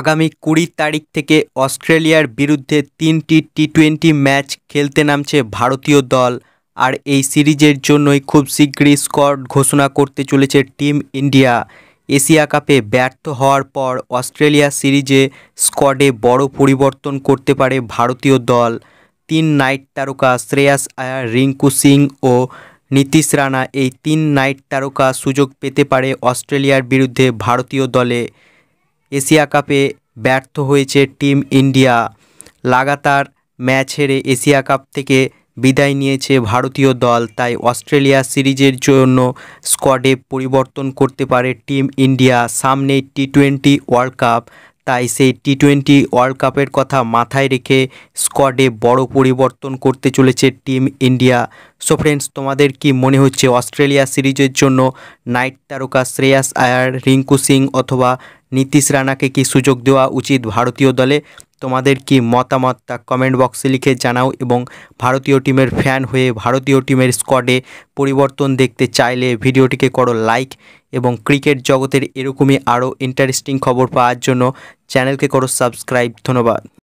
আগামী কুড়ি তারিখ থেকে অস্ট্রেলিয়ার বিরুদ্ধে তিনটি টি টোয়েন্টি ম্যাচ খেলতে নামছে ভারতীয় দল আর এই সিরিজের জন্যই খুব শীঘ্রই স্কোয়াড ঘোষণা করতে চলেছে টিম ইন্ডিয়া এশিয়া কাপে ব্যর্থ হওয়ার পর অস্ট্রেলিয়া সিরিজে স্কোয়াডে বড় পরিবর্তন করতে পারে ভারতীয় দল তিন নাইট তারকা শ্রেয়াস আয়ার রিঙ্কু সিং ও নীতিশ রানা এই তিন নাইট তারকা সুযোগ পেতে পারে অস্ট্রেলিয়ার বিরুদ্ধে ভারতীয় দলে এশিয়া কাপে ব্যর্থ হয়েছে টিম ইন্ডিয়া লাগাতার ম্যাচ হেরে এশিয়া কাপ থেকে বিদায় নিয়েছে ভারতীয় দল তাই অস্ট্রেলিয়া সিরিজের জন্য স্কোয়াডে পরিবর্তন করতে পারে টিম ইন্ডিয়া সামনে টি টোয়েন্টি ওয়ার্ল্ড কাপ তাই সেই টি টোয়েন্টি ওয়ার্ল্ড কাপের কথা মাথায় রেখে স্কোয়াডে বড় পরিবর্তন করতে চলেছে টিম ইন্ডিয়া সো ফ্রেন্ডস তোমাদের কি মনে হচ্ছে অস্ট্রেলিয়া সিরিজের জন্য নাইট তারকা শ্রেয়াস আয়ার রিঙ্কু সিং অথবা নীতিশ রানাকে কি সুযোগ দেওয়া উচিত ভারতীয় দলে তোমাদের কি মতামত তা কমেন্ট বক্সে লিখে জানাও এবং ভারতীয় টিমের ফ্যান হয়ে ভারতীয় টিমের স্কোয়াডে পরিবর্তন দেখতে চাইলে ভিডিওটিকে করো লাইক এবং ক্রিকেট জগতের এরকমই আরও ইন্টারেস্টিং খবর পাওয়ার জন্য চ্যানেলকে করো সাবস্ক্রাইব ধন্যবাদ